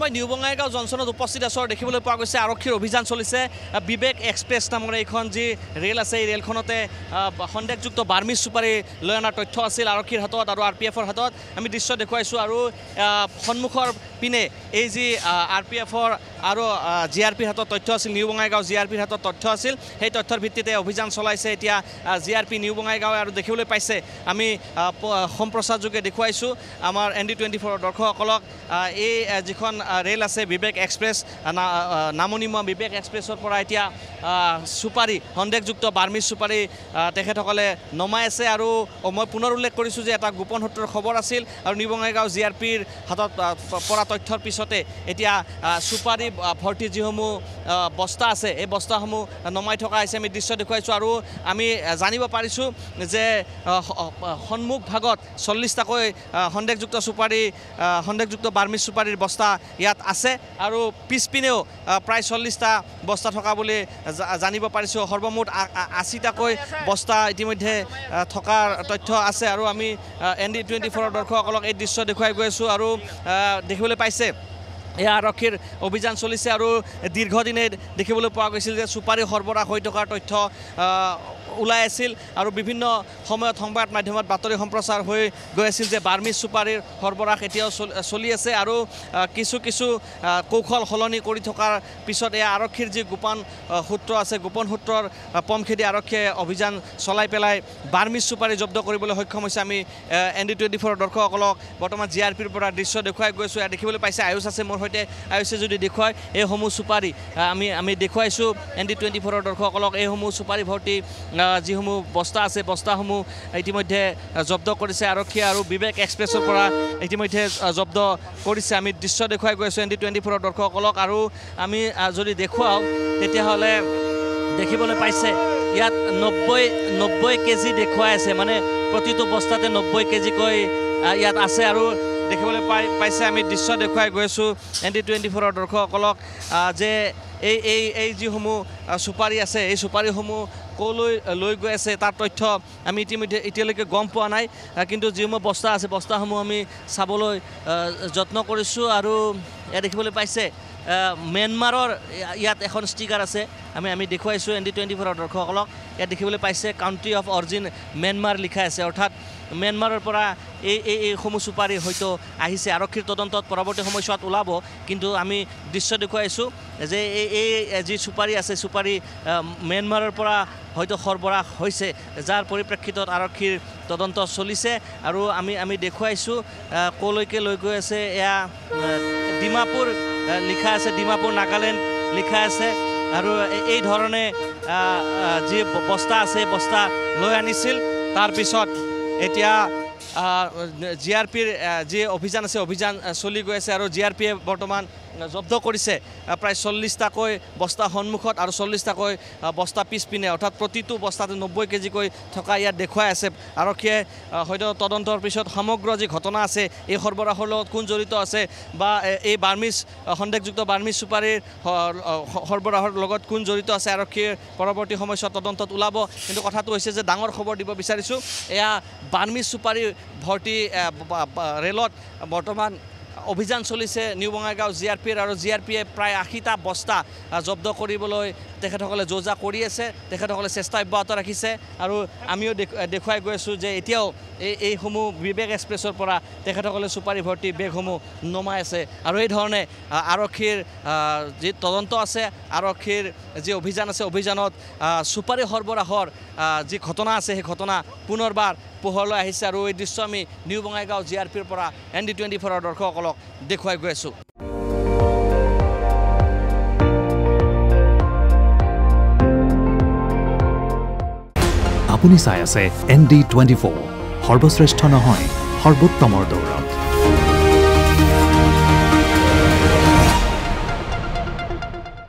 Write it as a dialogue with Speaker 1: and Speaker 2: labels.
Speaker 1: মই নিউ বঙাইগাঁও জংচনত উপস্থিত আছো আৰু দেখিবলৈ পোৱা গৈছে আৰক্ষীৰ অভিযান চলিছে বিবেক এক্সপ্ৰেছ নামৰ এইখন যি ৰেল আছে এই ৰেলখনতে সন্দেহযুক্ত বাৰ্মিজ চুপাৰী লৈ অনাৰ তথ্য আছিল আৰক্ষীৰ হাতত আৰু আৰ পি এফৰ হাতত আমি দৃশ্য দেখুৱাইছোঁ আৰু সন্মুখৰ পিনে এই যি আৰ পি এফৰ আৰু জি আৰ পিৰ হাতত তথ্য আছিল নিউ বঙাইগাঁও জি আৰ পিৰ হাতত তথ্য আছিল সেই তথ্যৰ ভিত্তিতে অভিযান চলাইছে এতিয়া G R P New Bongaigaon আৰু দেখিবলৈ পাইছে আমি সম্প্ৰচাৰযোগে দেখুৱাইছোঁ আমাৰ এন ডি টুৱেণ্টি ফ'ৰৰ দৰ্শকসকলক এই যিখন ৰেল আছে বিবেক এক্সপ্ৰেছ নামনিমুৱা বিবেক এক্সপ্ৰেছৰ পৰা এতিয়া চুপাৰী সন্দেহযুক্ত বাৰ্মিজ চুপাৰী তেখেতসকলে নমাই আছে আৰু মই পুনৰ উল্লেখ কৰিছোঁ যে এটা গোপন সূত্ৰৰ খবৰ আছিল আৰু নিউ বঙাইগাঁও জি আৰ পিৰ হাতত পৰা তথ্যৰ পিছতে এতিয়া চুপাৰী ভৰ্তি যিসমূহ বস্তা আছে এই বস্তাসমূহ নমাই থকা হৈছে আমি দৃশ্য দেখুৱাইছোঁ আৰু আমি জানিব পাৰিছোঁ যে সন্মুখ ভাগত চল্লিছটাকৈ সন্দেহযুক্ত চুপাৰী সন্দেহযুক্ত বাৰ্মিজ চুপাৰীৰ বস্তা ইয়াত আছে আৰু পিছপিনেও প্ৰায় চল্লিছটা বস্তা থকা বুলি জানিব পাৰিছোঁ সৰ্বমুঠ আশীটাকৈ বস্তা ইতিমধ্যে থকাৰ তথ্য আছে আৰু আমি এন ডি টুৱেণ্টি ফ'ৰৰ দৰ্শকসকলক এই দৃশ্য দেখুৱাই গৈ আছোঁ আৰু দেখিবলৈ পাইছে এই আৰক্ষীৰ অভিযান চলিছে আৰু দীৰ্ঘদিনে দেখিবলৈ পোৱা গৈছিল যে চুপাৰী সৰবৰাহ হৈ থকাৰ তথ্য ওলাই আছিল আৰু বিভিন্ন সময়ত সংবাদ মাধ্যমত বাতৰি সম্প্ৰচাৰ হৈ গৈ আছিল যে বাৰ্মিজ চুপাৰীৰ সৰবৰাহ এতিয়াও চলি আছে আৰু কিছু কিছু কৌশল সলনি কৰি থকাৰ পিছত এই আৰক্ষীৰ যি গোপন সূত্ৰ আছে গোপন সূত্ৰৰ পম খেদি আৰক্ষীয়ে অভিযান চলাই পেলাই বাৰ্মিজ চুপাৰী জব্দ কৰিবলৈ সক্ষম হৈছে আমি এন ডি টুৱেণ্টি ফ'ৰৰ দৰ্শকসকলক বৰ্তমান জি আৰ পিৰ পৰা দৃশ্য দেখুৱাই গৈছোঁ ইয়াত দেখিবলৈ পাইছে আয়ুষ আছে মোৰ সৈতে আয়ুষে যদি দেখুৱায় এইসমূহ চুপাৰী আমি আমি দেখুৱাইছোঁ এন ডি টুৱেণ্টি ফ'ৰৰ দৰ্শকসকলক এইসমূহ চুপাৰী ভৰ্তি যিসমূহ বস্তা আছে বস্তাসমূহ ইতিমধ্যে জব্দ কৰিছে আৰক্ষী আৰু বিবেক এক্সপ্ৰেছৰ পৰা ইতিমধ্যে জব্দ কৰিছে আমি দৃশ্য দেখুৱাই গৈ আছোঁ এন ডি টুৱেণ্টি ফ'ৰৰ দৰ্শকসকলক আৰু আমি যদি দেখুৱাওঁ তেতিয়াহ'লে দেখিবলৈ পাইছে ইয়াত নব্বৈ নব্বৈ কেজি দেখুৱাই আছে মানে প্ৰতিটো বস্তাতে নব্বৈ কেজিকৈ ইয়াত আছে আৰু দেখিবলৈ পাই পাইছে আমি দৃশ্য দেখুৱাই গৈ আছোঁ এন টি টুৱেণ্টি ফ'ৰৰ দৰ্শকসকলক যে এই এই এই যিসমূহ চুপাৰী আছে এই চুপাৰীসমূহ ক'লৈ লৈ গৈ আছে তাৰ তথ্য আমি ইতিমধ্যে এতিয়ালৈকে গম পোৱা নাই কিন্তু যিসমূহ বস্তা আছে বস্তাসমূহ আমি চাবলৈ যত্ন কৰিছোঁ আৰু এয়া দেখিবলৈ পাইছে ম্যানমারর ইয়াত এখন স্টিকার আছে আমি আমি দেখাইছো এন ডি টুয়েন্টি ফোর দর্শকলক ইয়াত দেখিলে পাইছে কাউন্ট্রি অফ অরিজিন ম্যানমার লিখা আছে অর্থাৎ ম্যানমারের পৰা এই এই এইসমূহ সুপারি হয়তো আহিছে আরক্ষীর তদন্তত পরবর্তী সময়সাত ওলাব কিন্তু আমি দৃশ্য দেখাইছো যে এই এই যে সুপারি আছে সুপারি পৰা হয়তো সৰবৰাহ হৈছে যাৰ পৰিপ্ৰেক্ষিতত আৰক্ষীৰ তদন্ত চলিছে আৰু আমি আমি দেখুৱাইছোঁ ক'লৈকে লৈ গৈ আছে এয়া ডিমাপুৰ লিখা আছে ডিমাপুৰ নাগালেণ্ড লিখা আছে আৰু এই ধৰণে যি বস্তা আছে বস্তা লৈ আনিছিল তাৰপিছত এতিয়া জি আৰ পিৰ যি অভিযান আছে অভিযান চলি গৈ আছে আৰু জি আৰ পিয়ে বৰ্তমান জব্দ কৰিছে প্ৰায় চল্লিছটাকৈ বস্তা সন্মুখত আৰু চল্লিছটাকৈ বস্তা পিছপিনে অৰ্থাৎ প্ৰতিটো বস্তাতে নব্বৈ কেজিকৈ থকা ইয়াত দেখুৱাই আছে আৰক্ষীয়ে হয়তো তদন্তৰ পিছত সমগ্ৰ যি ঘটনা আছে এই সৰবৰাহৰ লগত কোন জড়িত আছে বা এই বাৰ্মিজ সন্দেহযুক্ত বাৰ্মিজ চুপাৰীৰ সৰবৰাহৰ লগত কোন জড়িত আছে আৰক্ষীয়ে পৰৱৰ্তী সময়ছোৱাত তদন্তত ওলাব কিন্তু কথাটো হৈছে যে ডাঙৰ খবৰ দিব বিচাৰিছোঁ এয়া বাৰ্মিজ চুপাৰী ভৰ্তি ৰে'লত বৰ্তমান অভিযান চলিছে নিউ বঙাইগাঁও জি আৰ পিৰ আৰু জি আৰ পিয়ে প্ৰায় আশীটা বস্তা জব্দ কৰিবলৈ তেখেতসকলে যো জা কৰি আছে তেখেতসকলে চেষ্টা অব্যাহত ৰাখিছে আৰু আমিও দেখুৱাই গৈ আছোঁ যে এতিয়াও এই এইসমূহ বিবেক এক্সপ্ৰেছৰ পৰা তেখেতসকলে চুপাৰী ভৰ্তি বেগসমূহ নমাই আছে আৰু এই ধৰণে আৰক্ষীৰ যি তদন্ত আছে আৰক্ষীৰ যি অভিযান আছে অভিযানত চুপাৰী সৰবৰাহৰ যি ঘটনা আছে সেই ঘটনা পুনৰবাৰ পোহৰলৈ আহিছে আৰু এই দৃশ্য আমি নিউ বঙাইগাঁও জি আৰ পিৰ পৰা এন ডি টুৱেণ্টি ফ'ৰৰ দৰ্শক সকলক দেখুৱাই গৈ আছোঁ আপুনি চাই আছে এন ডি টুৱেণ্টি ফ'ৰ সৰ্বশ্ৰেষ্ঠ নহয় সৰ্বোত্তমৰ দৌৰ